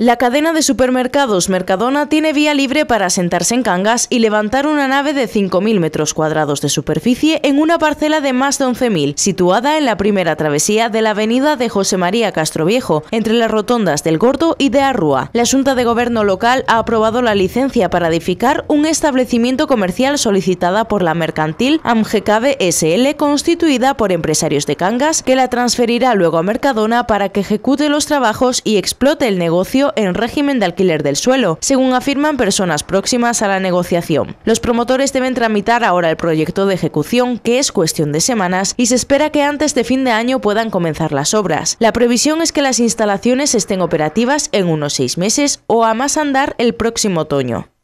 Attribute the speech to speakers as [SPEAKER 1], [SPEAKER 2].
[SPEAKER 1] La cadena de supermercados Mercadona tiene vía libre para sentarse en Cangas y levantar una nave de 5.000 metros cuadrados de superficie en una parcela de más de 11.000, situada en la primera travesía de la avenida de José María Castroviejo, entre las rotondas del Gordo y de Arrúa. La Junta de Gobierno local ha aprobado la licencia para edificar un establecimiento comercial solicitada por la mercantil AMGKBSL, SL, constituida por empresarios de Cangas, que la transferirá luego a Mercadona para que ejecute los trabajos y explote el negocio en régimen de alquiler del suelo, según afirman personas próximas a la negociación. Los promotores deben tramitar ahora el proyecto de ejecución, que es cuestión de semanas, y se espera que antes de fin de año puedan comenzar las obras. La previsión es que las instalaciones estén operativas en unos seis meses o a más andar el próximo otoño.